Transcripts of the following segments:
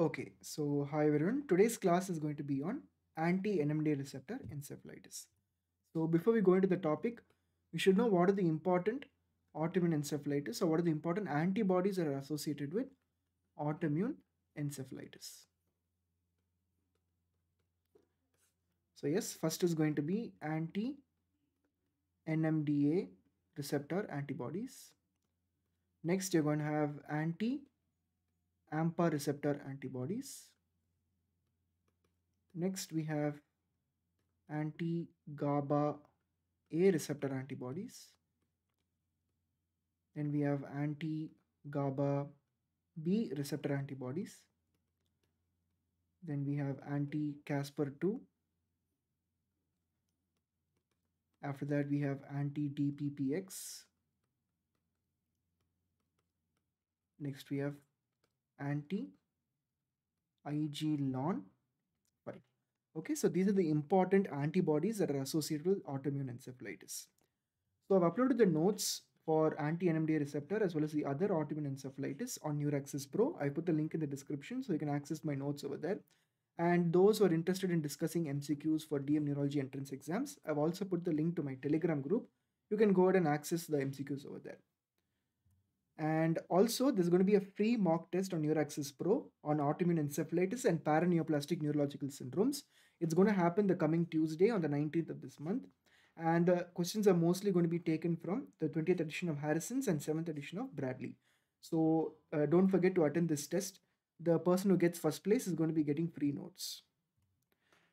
Okay, so hi everyone. Today's class is going to be on anti-NMDA receptor encephalitis. So before we go into the topic, we should know what are the important autoimmune encephalitis or what are the important antibodies that are associated with autoimmune encephalitis. So yes, first is going to be anti-NMDA receptor antibodies. Next, you're going to have anti AMPA receptor antibodies. Next we have anti-GABA A receptor antibodies. Then we have anti-GABA B receptor antibodies. Then we have anti-Casper2. After that we have anti-DPPX. Next we have anti IgLon. Okay, so these are the important antibodies that are associated with autoimmune encephalitis. So I've uploaded the notes for anti-NMDA receptor as well as the other autoimmune encephalitis on Neuraxis Pro. I put the link in the description so you can access my notes over there. And those who are interested in discussing MCQs for DM neurology entrance exams, I've also put the link to my Telegram group. You can go ahead and access the MCQs over there. And also, there's going to be a free mock test on NeurAxis Pro on autoimmune encephalitis and paraneoplastic neurological syndromes. It's going to happen the coming Tuesday on the 19th of this month. And the questions are mostly going to be taken from the 20th edition of Harrison's and 7th edition of Bradley. So uh, don't forget to attend this test. The person who gets first place is going to be getting free notes.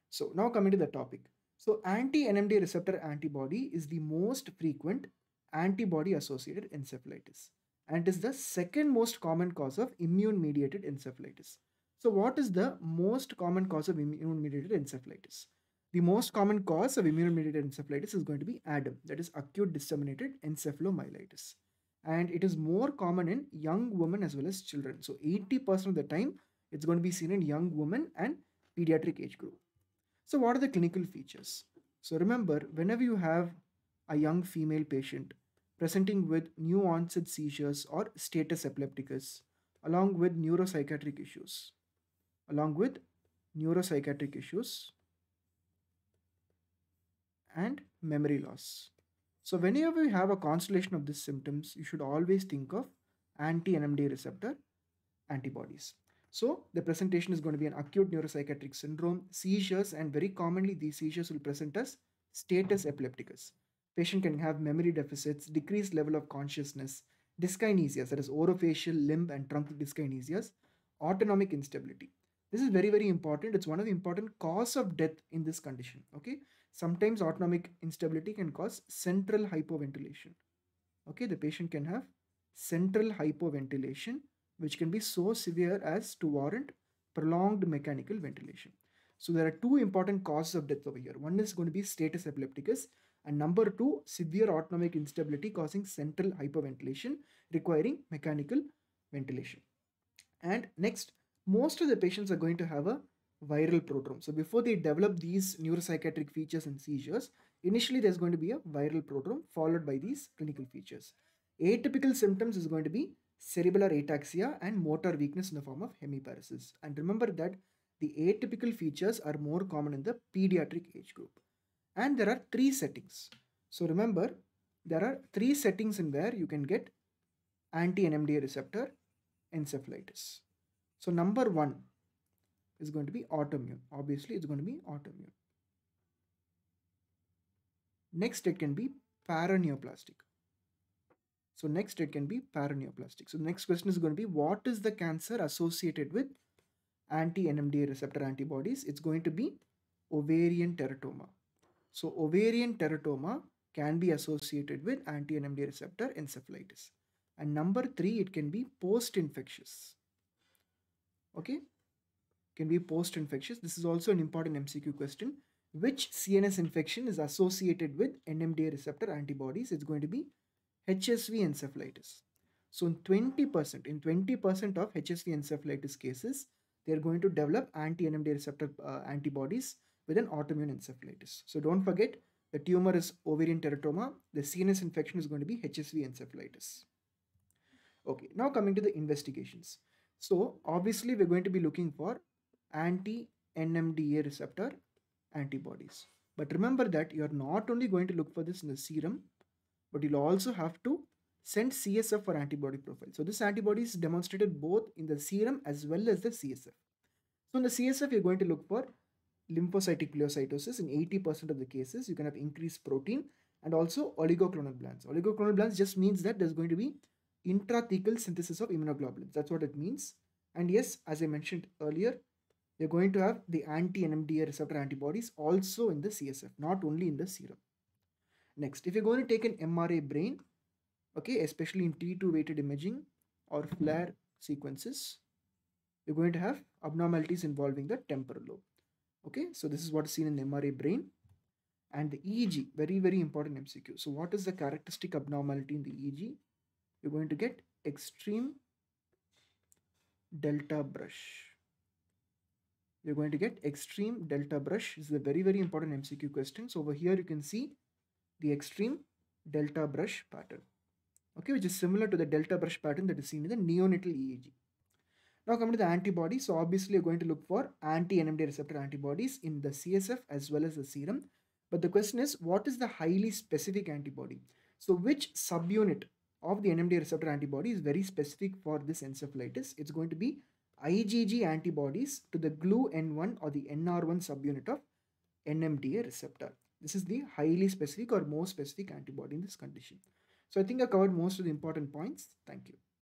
So now coming to the topic. So anti-NMD receptor antibody is the most frequent antibody associated encephalitis and is the second most common cause of immune mediated encephalitis. So, what is the most common cause of immune mediated encephalitis? The most common cause of immune mediated encephalitis is going to be ADEM, that is acute disseminated encephalomyelitis. And it is more common in young women as well as children. So, 80% of the time, it's going to be seen in young women and pediatric age group. So, what are the clinical features? So, remember, whenever you have a young female patient, presenting with new onset seizures or status epilepticus, along with neuropsychiatric issues. Along with neuropsychiatric issues and memory loss. So whenever you have a constellation of these symptoms, you should always think of anti-NMDA receptor antibodies. So the presentation is going to be an acute neuropsychiatric syndrome, seizures, and very commonly these seizures will present as status epilepticus patient can have memory deficits, decreased level of consciousness, dyskinesias, that is orofacial, limb and trunk dyskinesias, autonomic instability. This is very, very important. It's one of the important cause of death in this condition. Okay. Sometimes autonomic instability can cause central hypoventilation. Okay. The patient can have central hypoventilation, which can be so severe as to warrant prolonged mechanical ventilation. So there are two important causes of death over here. One is going to be status epilepticus, and number two, severe autonomic instability causing central hyperventilation requiring mechanical ventilation. And next, most of the patients are going to have a viral prodrome. So before they develop these neuropsychiatric features and seizures, initially there's going to be a viral prodrome followed by these clinical features. Atypical symptoms is going to be cerebellar ataxia and motor weakness in the form of hemiparesis. And remember that the atypical features are more common in the pediatric age group and there are three settings. So remember there are three settings in where you can get anti-NMDA receptor encephalitis. So number one is going to be autoimmune. Obviously it's going to be autoimmune. Next it can be paraneoplastic. So next it can be paraneoplastic. So next question is going to be what is the cancer associated with anti-NMDA receptor antibodies? It's going to be ovarian teratoma. So ovarian teratoma can be associated with anti-NMDA receptor encephalitis. And number three, it can be post-infectious. Okay, can be post-infectious. This is also an important MCQ question. Which CNS infection is associated with NMDA receptor antibodies? It's going to be HSV encephalitis. So in 20%, in 20% of HSV encephalitis cases, they are going to develop anti-NMDA receptor uh, antibodies with an autoimmune encephalitis. So don't forget the tumor is ovarian teratoma, the CNS infection is going to be HSV encephalitis. Okay, now coming to the investigations. So obviously we're going to be looking for anti-NMDA receptor antibodies. But remember that you're not only going to look for this in the serum, but you'll also have to send CSF for antibody profile. So this antibody is demonstrated both in the serum as well as the CSF. So in the CSF, you're going to look for lymphocytic pleocytosis in 80% of the cases. You can have increased protein and also oligoclonal glands. Oligoclonal glands just means that there's going to be intrathecal synthesis of immunoglobulins. That's what it means. And yes, as I mentioned earlier, you're going to have the anti-NMDA receptor antibodies also in the CSF, not only in the serum. Next, if you're going to take an MRA brain, okay, especially in T2 weighted imaging or flare sequences, you're going to have abnormalities involving the temporal lobe okay so this is what is seen in mra brain and the eeg very very important mcq so what is the characteristic abnormality in the eeg you're going to get extreme delta brush you're going to get extreme delta brush this is a very very important mcq question so over here you can see the extreme delta brush pattern okay which is similar to the delta brush pattern that is seen in the neonatal eeg now coming to the antibodies, so obviously you're going to look for anti-NMDA receptor antibodies in the CSF as well as the serum. But the question is, what is the highly specific antibody? So which subunit of the NMDA receptor antibody is very specific for this encephalitis? It's going to be IgG antibodies to the GLU-N1 or the NR1 subunit of NMDA receptor. This is the highly specific or most specific antibody in this condition. So I think I covered most of the important points. Thank you.